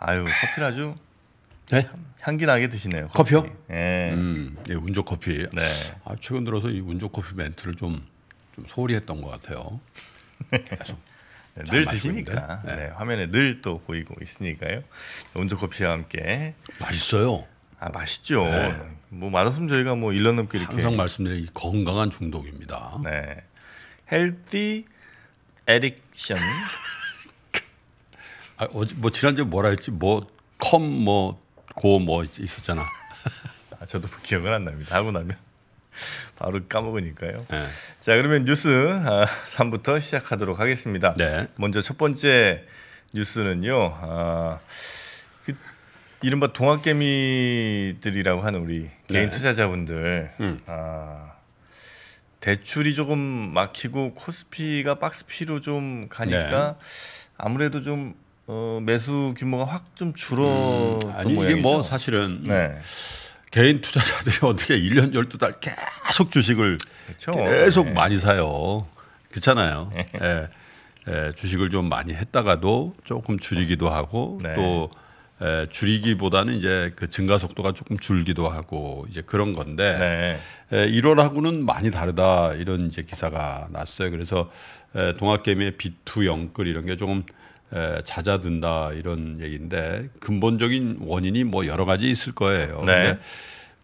아유 커피를 아주 네? 향기 나게 드시네요. 커피. 요 예. 음, 예, 운조 커피. 네. 아, 최근 들어서 이 운조 커피 멘트를 좀, 좀 소홀히 했던 것 같아요. 네, 늘 드시니까 네. 네, 화면에 늘 또 보이고 있으니까요. 운조 커피와 함께 맛있어요. 아 맛있죠. 네. 뭐 맛없으면 저희가 뭐 1년 넘게 이렇게 항상 말씀드린 건강한 중독입니다. 네, 헬티 에딕션 아, 어제 뭐 지난주 뭐라 했지? 뭐 컴 뭐 고뭐 뭐, 뭐 있었잖아. 아, 저도 뭐 기억은 안 납니다. 하고 나면 바로 까먹으니까요. 네. 자, 그러면 뉴스 아, 3부터 시작하도록 하겠습니다. 네. 먼저 첫 번째 뉴스는요. 아, 그 이른바 동학개미들이라고 하는 우리 개인 네. 투자자분들 음. 아, 대출이 조금 막히고 코스피가 박스피로 좀 가니까 네. 아무래도 좀 어, 매수 규모가 확 좀줄어 음, 아니, 모양이죠. 이게 뭐 사실은 네. 개인 투자자들이 어떻게 1년 12달 계속 주식을 그렇죠. 계속 네. 많이 사요. 그렇잖아요. 네. 예. 네. 예, 주식을 좀 많이 했다가도 조금 줄이기도 하고 네. 또 예, 줄이기보다는 이제 그 증가 속도가 조금 줄기도 하고 이제 그런 건데 네. 예, 1월하고는 많이 다르다 이런 이제 기사가 났어요. 그래서 예, 동학개미의 B2 영끌 이런 게 조금 에, 잦아든다 이런 얘기인데 근본적인 원인이 뭐 여러 가지 있을 거예요. 네.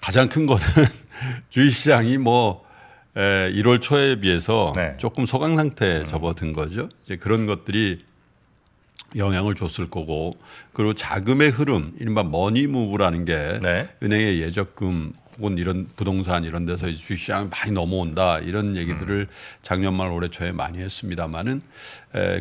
가장 큰 거는 주식 시장이 뭐 에, 1월 초에 비해서 네. 조금 소강 상태에 음. 접어든 거죠. 이제 그런 것들이 영향을 줬을 거고 그리고 자금의 흐름 이른바 머니 무브라는 게 네. 은행의 예적금 혹은 이런 부동산 이런 데서 주식시장 많이 넘어온다 이런 얘기들을 음. 작년 말 올해 초에 많이 했습니다만은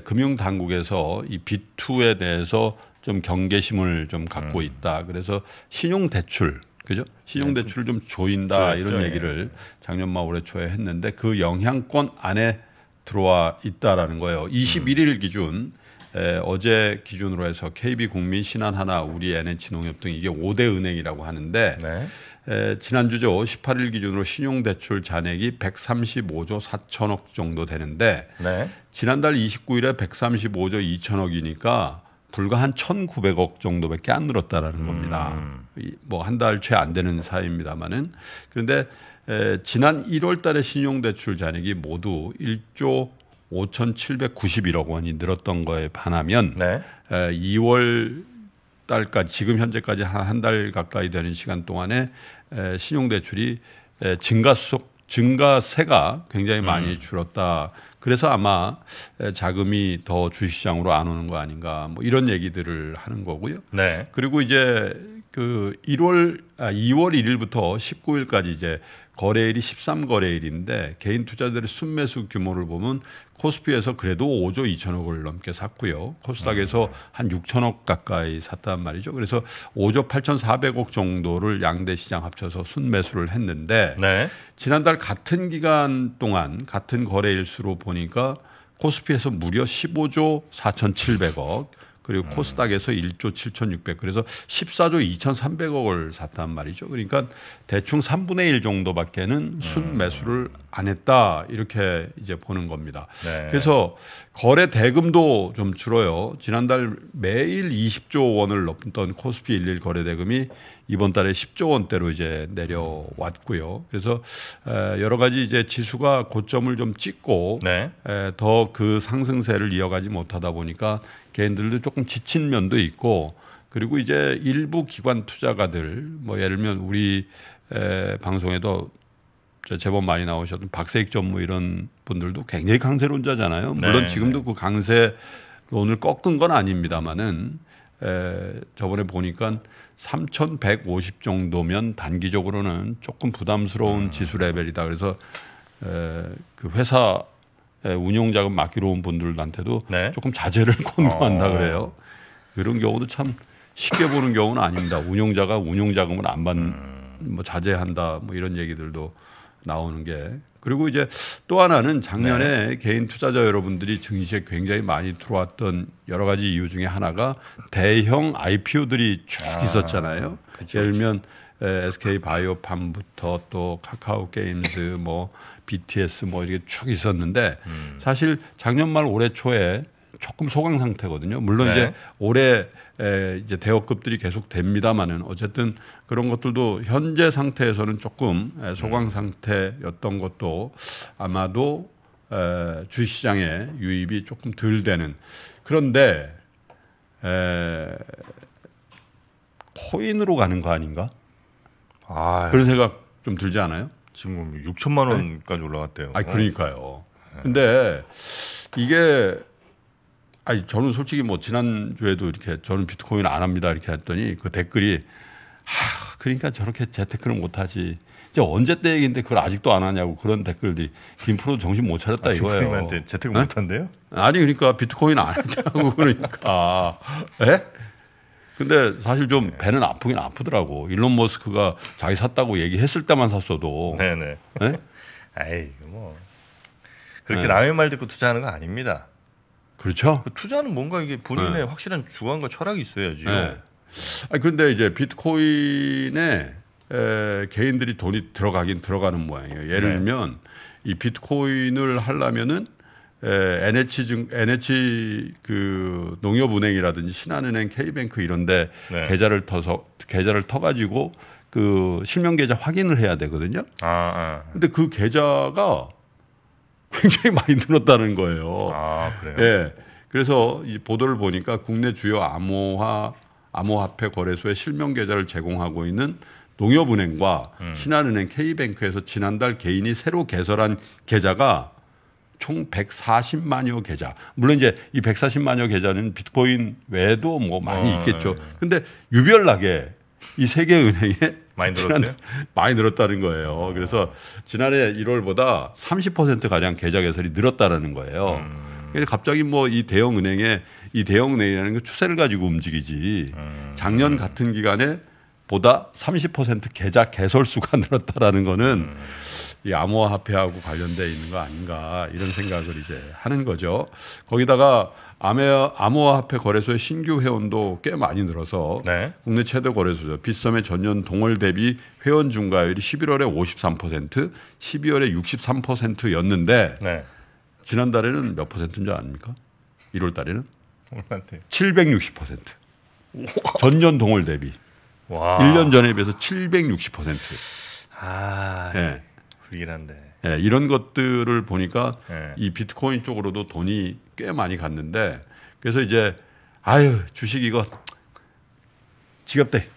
금융 당국에서 이 B2에 대해서 좀 경계심을 좀 갖고 음. 있다. 그래서 신용 대출 그죠? 신용 대출을 네. 좀 조인다 네, 이런 예. 얘기를 작년 말 올해 초에 했는데 그 영향권 안에 들어와 있다라는 거예요. 21일 음. 기준 에, 어제 기준으로 해서 KB 국민 신한 하나 우리 NH농협 등 이게 5대 은행이라고 하는데 네. 에, 지난주죠. 18일 기준으로 신용대출 잔액이 135조 4천억 정도 되는데 네. 지난달 29일에 135조 2천억이니까 불과 한 1,900억 정도밖에 안 늘었다라는 음. 겁니다. 뭐한달채 안 되는 사이입니다마는 그런데 에, 지난 1월달에 신용대출 잔액이 모두 1조 5,791억 원이 늘었던 거에 반하면 네. 에, 2월 달까지 지금 현재까지 한 한 달 가까이 되는 시간 동안에 에, 신용 대출이 에, 증가 속 증가세가 굉장히 음. 많이 음. 줄었다. 그래서 아마 자금이 더 주식시장으로 안 오는 거 아닌가 뭐 이런 얘기들을 하는 거고요. 네. 그리고 이제 그 1월 아 2월 1일부터 19일까지 이제 거래일이 13거래일인데 개인 투자들의 순매수 규모를 보면 코스피에서 그래도 5조 2천억을 넘게 샀고요. 코스닥에서 음. 한 6천억 가까이 샀단 말이죠. 그래서 5조 8,400억 정도를 양대 시장 합쳐서 순매수를 했는데 네. 지난달 같은 기간 동안 같은 거래일수로 보니까 코스피에서 무려 15조 4,700억 그리고 음. 코스닥에서 1조 7,600 그래서 14조 2,300억을 샀단 말이죠. 그러니까 대충 3분의 1 정도밖에는 음. 순 매수를 안 했다 이렇게 이제 보는 겁니다. 네. 그래서 거래 대금도 좀 줄어요. 지난달 매일 20조 원을 넘던 코스피 11 거래 대금이 이번 달에 10조 원대로 이제 내려왔고요. 그래서 여러 가지 이제 지수가 고점을 좀 찍고 네. 더 그 상승세를 이어가지 못하다 보니까 개인들도 조금 지친 면도 있고 그리고 이제 일부 기관 투자가들 뭐 예를 들면 우리 에, 방송에도 제법 많이 나오셨던 박세익 전무 이런 분들도 굉장히 강세론자잖아요. 물론 네, 지금도 네. 그 강세론을 꺾은 건 아닙니다만은 에, 저번에 보니까 3,150 정도면 단기적으로는 조금 부담스러운 음. 지수 레벨이다. 그래서 에, 그 회사 예, 운용 자금 맡기로 온 분들한테도 네. 조금 자제를 권고한다 어. 그래요. 이런 경우도 참 쉽게 보는 경우는 아닙니다. 운용자가 운용 자금을 안 받는 음. 뭐 자제한다 뭐 이런 얘기들도 나오는 게 그리고 이제 또 하나는 작년에 네. 개인 투자자 여러분들이 증시에 굉장히 많이 들어왔던 여러 가지 이유 중에 하나가 대형 IPO들이 쭉 아, 있었잖아요. 그쵸, 예를 들면 SK 바이오팜부터 또 카카오 게임즈 뭐 BTS 뭐 이렇게 쭉 있었는데 음. 사실 작년 말 올해 초에 조금 소강 상태거든요. 물론 네. 이제 올해 에 이제 대여급들이 계속 됩니다만은 어쨌든 그런 것들도 현재 상태에서는 조금 소강 음. 상태였던 것도 아마도 에 주시장에 유입이 조금 덜 되는 그런데 에 코인으로 가는 거 아닌가? 아유. 그런 생각 좀 들지 않아요? 지금 6천만 뭐 원까지 올라갔대요. 아 그러니까요. 네. 근데 이게 아니 저는 솔직히 뭐 지난 주에도 이렇게 저는 비트코인 안 합니다 이렇게 했더니 그 댓글이 하, 그러니까 저렇게 재테크를 못하지. 이제 언제 때 얘기인데 그걸 아직도 안 하냐고 그런 댓글들이 김프로 정신 못 차렸다 아, 이거예요. 한테 재테크 네? 못한대요? 아니 그러니까 비트코인 안했다고 그러니까. 예? 근데 사실 좀 네. 배는 아프긴 아프더라고. 일론 머스크가 자기 샀다고 얘기했을 때만 샀어도. 네네. 에이 네? 뭐 그렇게 네. 남의 말 듣고 투자하는 거 아닙니다. 그렇죠. 그 투자는 뭔가 이게 본인의 네. 확실한 주관과 철학이 있어야지. 네. 아 그런데 이제 비트코인에 에, 개인들이 돈이 들어가긴 들어가는 모양이에요. 예를 네. 들면 이 비트코인을 하려면은 에, NH 증 NH 그 농협은행이라든지 신한은행, K뱅크 이런데 네. 계좌를 터서 계좌를 터가지고 그 실명 계좌 확인을 해야 되거든요. 아, 아. 근데 그 계좌가 굉장히 많이 늘었다는 거예요. 아 그래요. 예. 그래서 이 보도를 보니까 국내 주요 암호화 암호화폐 거래소에 실명 계좌를 제공하고 있는 농협은행과 음. 신한은행, K뱅크에서 지난달 개인이 새로 개설한 계좌가 총 140만여 계좌. 물론 이제 이 140만여 계좌는 비트코인 외에도 뭐 많이 어, 있겠죠. 네. 근데 유별나게 이 세계 은행에 많이 늘었대 많이 늘었다는 거예요. 어. 그래서 지난해 1월보다 30% 가량 계좌 개설이 늘었다라는 거예요. 음. 그래서 갑자기 뭐 이 대형 은행에 이 대형 은행이라는 게 추세를 가지고 움직이지. 음. 작년 음. 같은 기간에 보다 30% 계좌 개설 수가 늘었다라는 거는 이 암호화폐하고 관련돼 있는 거 아닌가 이런 생각을 이제 하는 거죠. 거기다가 암호화폐 거래소의 신규 회원도 꽤 많이 늘어서 네. 국내 최대 거래소죠. 빗썸의 전년 동월 대비 회원 증가율이 11월에 53%, 12월에 63%였는데 네. 지난달에는 몇 퍼센트인 줄 아닙니까? 1월 달에는 760%. 전년 동월 대비. 와. 1년 전에 비해서 760%. 아, 예. 훌긴 한데. 예, 이런 것들을 보니까 예. 이 비트코인 쪽으로도 돈이 꽤 많이 갔는데 그래서 이제 아유 주식 이거 지겹대.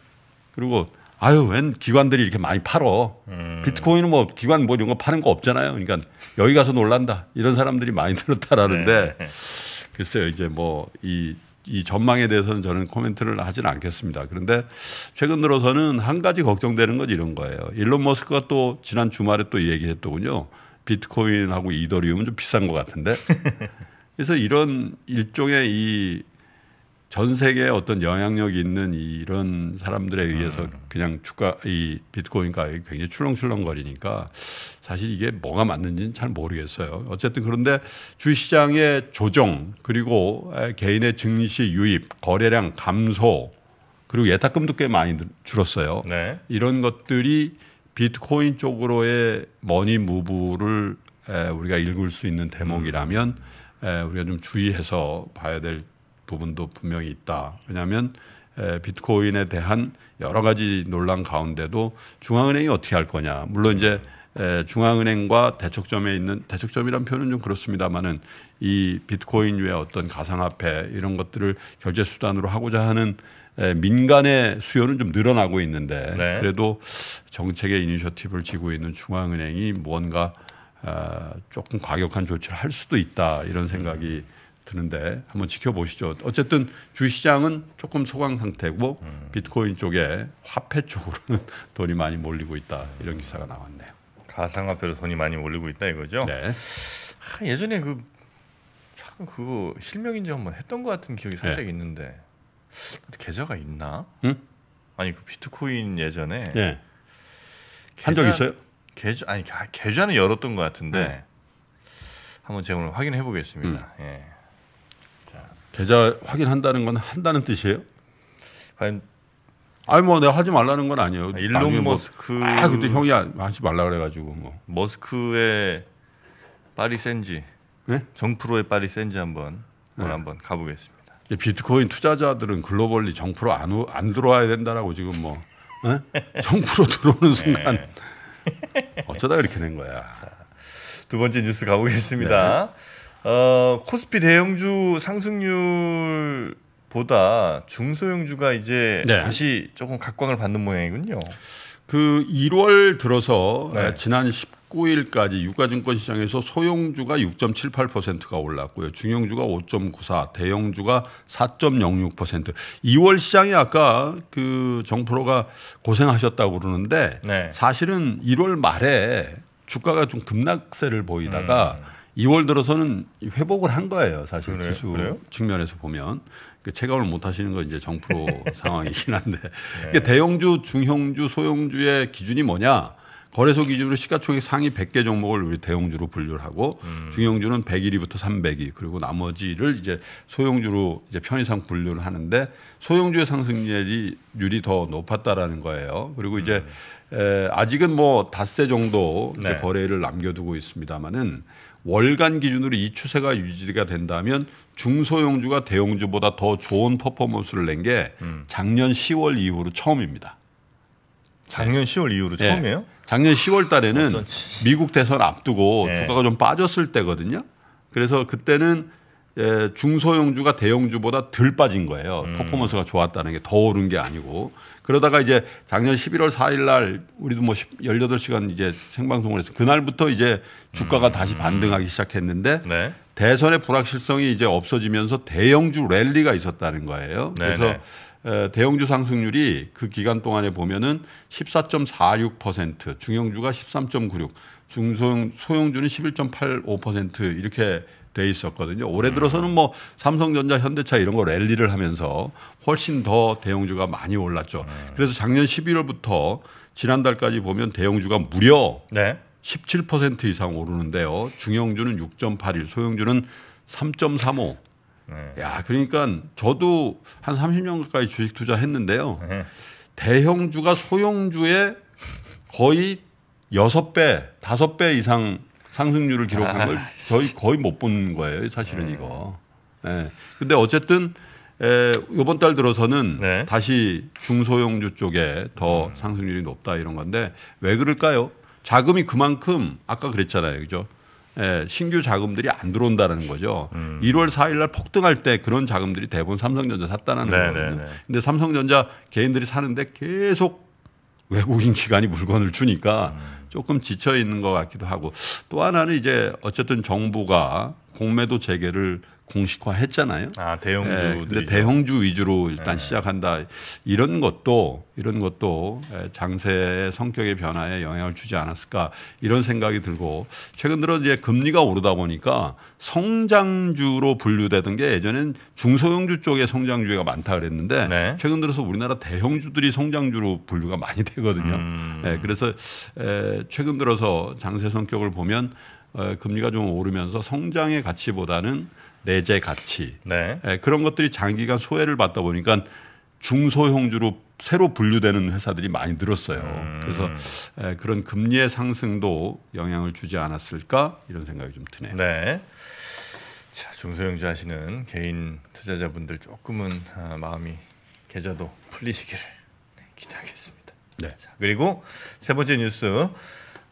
그리고 아유 웬 기관들이 이렇게 많이 팔어. 음. 비트코인은 뭐 기관 뭐 이런 거 파는 거 없잖아요. 그러니까 여기 가서 놀란다 이런 사람들이 많이 들었다라는데 네. 글쎄요 이제 뭐이 이 전망에 대해서는 저는 코멘트를 하진 않겠습니다. 그런데 최근 들어서는 한 가지 걱정되는 건 이런 거예요. 일론 머스크가 또 지난 주말에 또 얘기했더군요. 비트코인하고 이더리움은 좀 비싼 것 같은데. 그래서 이런 일종의 이전 세계에 어떤 영향력이 있는 이런 사람들에 의해서 음. 그냥 주가 이 비트코인 가격이 굉장히 출렁출렁거리니까 사실 이게 뭐가 맞는지는 잘 모르겠어요. 어쨌든 그런데 주시장의 조정 그리고 개인의 증시 유입 거래량 감소 그리고 예탁금도 꽤 많이 줄었어요. 네. 이런 것들이 비트코인 쪽으로의 머니 무브를 우리가 읽을 수 있는 대목이라면 음. 우리가 좀 주의해서 봐야 될 부분도 분명히 있다. 왜냐하면 비트코인에 대한 여러 가지 논란 가운데도 중앙은행이 어떻게 할 거냐. 물론 이제 중앙은행과 대척점에 있는 대척점이란 표현은 좀 그렇습니다만은 이 비트코인 외 어떤 가상화폐 이런 것들을 결제 수단으로 하고자 하는 민간의 수요는 좀 늘어나고 있는데 네. 그래도 정책의 이니셔티브를 지고 있는 중앙은행이 무언가 아, 조금 과격한 조치를 할 수도 있다 이런 생각이 음. 드는데 한번 지켜보시죠. 어쨌든 주시장은 조금 소강 상태고 음. 비트코인 쪽에 화폐 쪽으로는 돈이 많이 몰리고 있다 이런 음. 기사가 나왔네요. 가상화폐로 돈이 많이 몰리고 있다 이거죠. 네. 하, 예전에 그참그 실명인지 한번 했던 것 같은 기억이 살짝 네. 있는데 계좌가 있나? 응? 아니 그 비트코인 예전에 네. 한적 있어요? 계좌 아니 계좌는 열었던 것 같은데. 네. 한번 제가 오늘 확인해 보겠습니다. 음. 예. 계좌 확인한다는 건 한다는 뜻이에요? 과연 아니 뭐 내가 하지 말라는 건 아니에요. 일론 뭐 머스크 아 그때 형이 하지 말라 그래가지고 뭐 머스크의 파리 센지 네? 예? 정프로의 파리 센지 한번 네. 한번 가보겠습니다. 비트코인 투자자들은 글로벌리 정프로 안, 오, 안 들어와야 된다라고 지금 뭐 네? 정프로 들어오는 순간 네. 어쩌다 이렇게 된 거야. 자, 두 번째 뉴스 가보겠습니다. 네. 어, 코스피 대형주 상승률 보다 중소형주가 이제 네. 다시 조금 각광을 받는 모양이군요. 그 1월 들어서 네. 지난 19일까지 유가증권 시장에서 소형주가 6.78%가 올랐고요. 중형주가 5.94, 대형주가 4.06%. 2월 시장이 아까 그 정프로가 고생하셨다고 그러는데 네. 사실은 1월 말에 주가가 좀 급락세를 보이다가 음. 2월 들어서는 회복을 한 거예요. 사실 그래요? 지수 그래요? 측면에서 보면 그러니까 체감을 못 하시는 건 이제 정프로 상황이긴 한데 네. 이게 대형주, 중형주, 소형주의 기준이 뭐냐? 거래소 기준으로 시가총액 상위 100개 종목을 우리 대형주로 분류를 하고 음. 중형주는 101위부터 300위 그리고 나머지를 이제 소형주로 이제 편의상 분류를 하는데 소형주의 상승률이 율이 더 높았다라는 거예요. 그리고 이제 음. 에, 아직은 뭐 닷새 정도 이제 네. 거래를 남겨두고 있습니다만은 월간 기준으로 이 추세가 유지가 된다면 중소형주가 대형주보다 더 좋은 퍼포먼스를 낸 게 작년 10월 이후로 처음입니다. 작년 10월 이후로 네. 처음이에요? 작년 10월 달에는 미국 대선 앞두고 네. 주가가 좀 빠졌을 때거든요. 그래서 그때는 예, 중소형주가 대형주보다 덜 빠진 거예요. 음. 퍼포먼스가 좋았다는 게 더 오른 게 아니고. 그러다가 이제 작년 11월 4일 날 우리도 뭐 18시간 이제 생방송을 해서 그날부터 이제 주가가 음. 다시 반등하기 시작했는데 네. 대선의 불확실성이 이제 없어지면서 대형주 랠리가 있었다는 거예요. 네, 그래서 네. 대형주 상승률이 그 기간 동안에 보면은 14.46%, 중형주가 13.96, 중소형 소형주는 11.85% 이렇게 돼 있었거든요. 올해 들어서는 뭐 삼성전자, 현대차 이런 거 랠리를 하면서 훨씬 더 대형주가 많이 올랐죠. 그래서 작년 11월부터 지난달까지 보면 대형주가 무려 네. 17% 이상 오르는데요. 중형주는 6.81, 소형주는 3.35. 네. 야, 그러니까 저도 한 30년 가까이 주식 투자했는데요. 네. 대형주가 소형주의 거의 6배, 5배 이상 상승률을 기록한 걸 아, 저희 거의 못 본 거예요. 사실은 네. 이거. 네. 근데 어쨌든 에, 이번 달 들어서는 네. 다시 중소형주 쪽에 더 음. 상승률이 높다 이런 건데 왜 그럴까요? 자금이 그만큼 아까 그랬잖아요, 그죠? 에, 예, 신규 자금들이 안 들어온다는 거죠. 음. 1월 4일날 폭등할 때 그런 자금들이 대부분 삼성전자 샀다는 네, 거거든요. 네, 네. 근데 삼성전자 개인들이 사는데 계속 외국인 기관이 물건을 주니까 음. 조금 지쳐 있는 것 같기도 하고 또 하나는 이제 어쨌든 정부가 공매도 재개를 공식화했잖아요. 아 대형주. 예, 근데 대형주 위주로 일단 네. 시작한다 이런 것도 이런 것도 예, 장세의 성격의 변화에 영향을 주지 않았을까 이런 생각이 들고 최근 들어 이제 금리가 오르다 보니까 성장주로 분류되던 게 예전엔 중소형주 쪽에 성장주가 많다 그랬는데 네. 최근 들어서 우리나라 대형주들이 성장주로 분류가 많이 되거든요. 음. 예, 그래서 에, 예, 최근 들어서 장세 성격을 보면 에, 어, 금리가 좀 오르면서 성장의 가치보다는 내재 가치 네. 예, 그런 것들이 장기간 소외를 받다 보니까 중소형주로 새로 분류되는 회사들이 많이 늘었어요. 음. 그래서 예, 그런 금리의 상승도 영향을 주지 않았을까 이런 생각이 좀 드네요. 네. 자, 중소형주 하시는 개인 투자자분들 조금은 아, 마음이 계좌도 풀리시기를 네, 기대하겠습니다. 네. 자, 그리고 세 번째 뉴스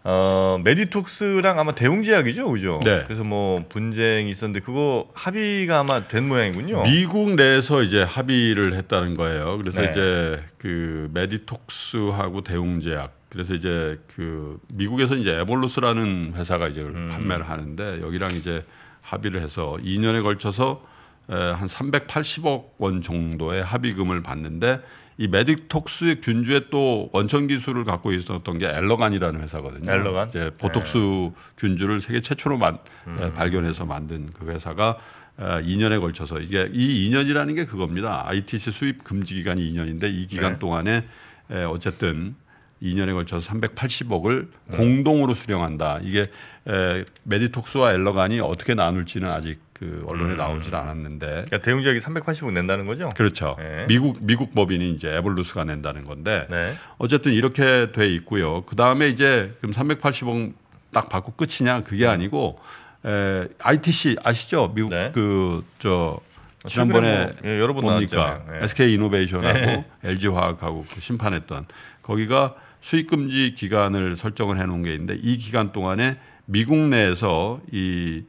어, 메디톡스랑 아마 대웅제약이죠, 그죠? 네. 그래서 뭐 분쟁이 있었는데 그거 합의가 아마 된 모양이군요. 미국 내에서 이제 합의를 했다는 거예요. 그래서 네. 이제 그 메디톡스하고 대웅제약 그래서 이제 그 미국에서 이제 에볼루스라는 회사가 이제 음. 판매를 하는데 여기랑 이제 합의를 해서 2년에 걸쳐서 한 380억 원 정도의 합의금을 받는데 이 메딕톡스의 균주에또 원천 기술을 갖고 있었던 게 엘러간이라는 회사거든요. 엘러간. 이제 보톡스 네. 균주를 세계 최초로 만, 음. 발견해서 만든 그 회사가 2년에 걸쳐서 이게 이 2년이라는 게 그겁니다. ITC 수입 금지 기간이 2년인데 이 기간 네. 동안에 어쨌든 2년에 걸쳐서 380억을 네. 공동으로 수령한다. 이게 에, 메디톡스와 엘러간이 어떻게 나눌지는 아직 그 언론에 음. 나오질 않았는데. 그러니까 대웅제약이 380억 낸다는 거죠? 그렇죠. 네. 미국 미국 법인이 이제 에블루스가 낸다는 건데 네. 어쨌든 이렇게 돼 있고요. 그 다음에 이제 그럼 380억 딱 받고 끝이냐 그게 음. 아니고 에, ITC 아시죠? 미국 네. 그저 어, 지난번에 뭐, 예, 여러 분 보니까 나왔잖아요. 예. SK 이노베이션하고 LG 네. 화학하고 그 심판했던 거기가 수입 금지 기간을 설정을 해놓은 게 있는데 이 기간 동안에 미국 내에서 이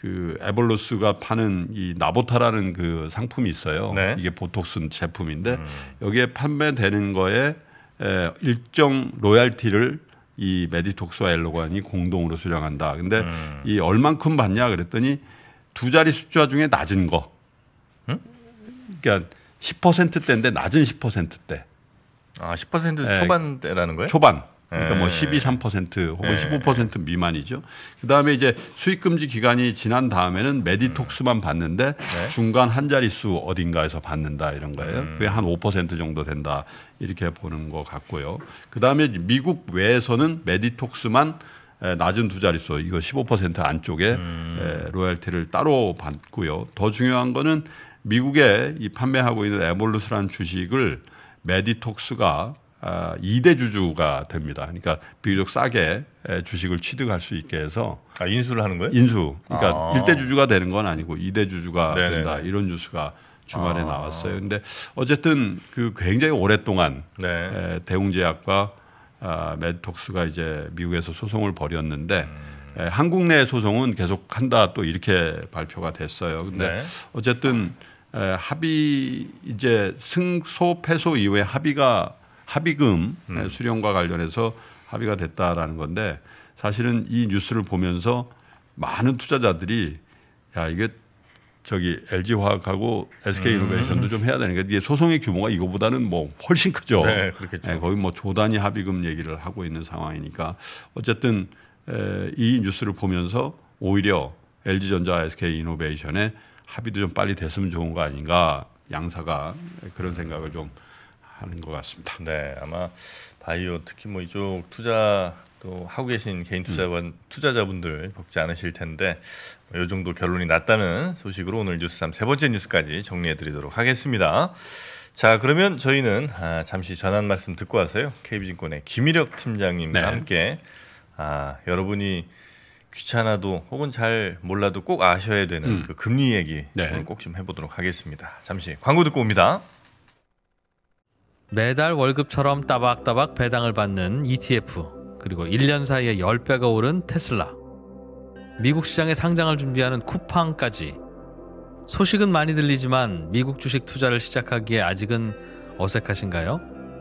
그 에볼로스가 파는 이 나보타라는 그 상품이 있어요. 네. 이게 보톡스 제품인데 음. 여기에 판매되는 거에 에, 일정 로얄티를 이 메디톡스와 엘로관이 공동으로 수령한다. 근데 음. 이 얼만큼 받냐 그랬더니 두 자리 숫자 중에 낮은 거. 음? 그러니까 10%대인데 낮은 10%대. 아, 10% 네. 예. 초반대라는 거예요? 초반. 그러니까 뭐 12, 예. 3% 혹은 네. 예. 15% 미만이죠. 그다음에 이제 수익 금지 기간이 지난 다음에는 메디톡스만 받는데 네. 중간 한 자릿수 어딘가에서 받는다 이런 거예요. 음. 그게 한 5% 정도 된다. 이렇게 보는 것 같고요. 그다음에 미국 외에서는 메디톡스만 낮은 두 자릿수 이거 15% 안쪽에 음. 로열티를 따로 받고요. 더 중요한 거는 미국에 이 판매하고 있는 에볼루스라는 주식을 메디톡스가 2대 아, 주주가 됩니다. 그러니까 비교적 싸게 주식을 취득할 수 있게 해서 아, 인수를 하는 거예요? 인수. 그러니까 아. 대 주주가 되는 건 아니고 2대 주주가 네네. 된다. 이런 뉴스가 주말에 아. 나왔어요. 근데 어쨌든 그 굉장히 오랫동안 네. 대웅제약과 아, 메디톡스가 이제 미국에서 소송을 벌였는데 음. 에, 한국 내 소송은 계속 한다 또 이렇게 발표가 됐어요. 근데 네. 어쨌든 합의 이제 승소 패소 이후에 합의가 합의금 음. 수령과 관련해서 합의가 됐다라는 건데 사실은 이 뉴스를 보면서 많은 투자자들이 야 이게 저기 LG 화학하고 SK 이노베이션도 음. 좀 해야 되는 게 이게 소송의 규모가 이거보다는 뭐 훨씬 크죠. 네, 그렇겠죠. 네, 거의 뭐 조단위 합의금 얘기를 하고 있는 상황이니까 어쨌든 에, 이 뉴스를 보면서 오히려 LG 전자 SK 이노베이션에 합의도 좀 빨리 됐으면 좋은 거 아닌가 양사가 그런 생각을 좀 하는 것 같습니다. 네, 아마 바이오 특히 뭐 이쪽 투자 또 하고 계신 개인 투자원 음. 투자자분들 벅지 않으실 텐데 뭐 정도 결론이 났다는 소식으로 오늘 뉴스 3 세 번째 뉴스까지 정리해드리도록 하겠습니다. 자 그러면 저희는 아, 잠시 전한 말씀 듣고 와서요 KB증권의 김일혁 팀장님과 네. 함께 아, 여러분이 귀찮아도 혹은 잘 몰라도 꼭 아셔야 되는 음. 그 금리 얘기 네. 꼭좀 해보도록 하겠습니다. 잠시 광고 듣고 옵니다. 매달 월급처럼 따박따박 배당을 받는 ETF 그리고 1년 사이에 10배가 오른 테슬라 미국 시장에 상장을 준비하는 쿠팡까지 소식은 많이 들리지만 미국 주식 투자를 시작하기에 아직은 어색하신가요?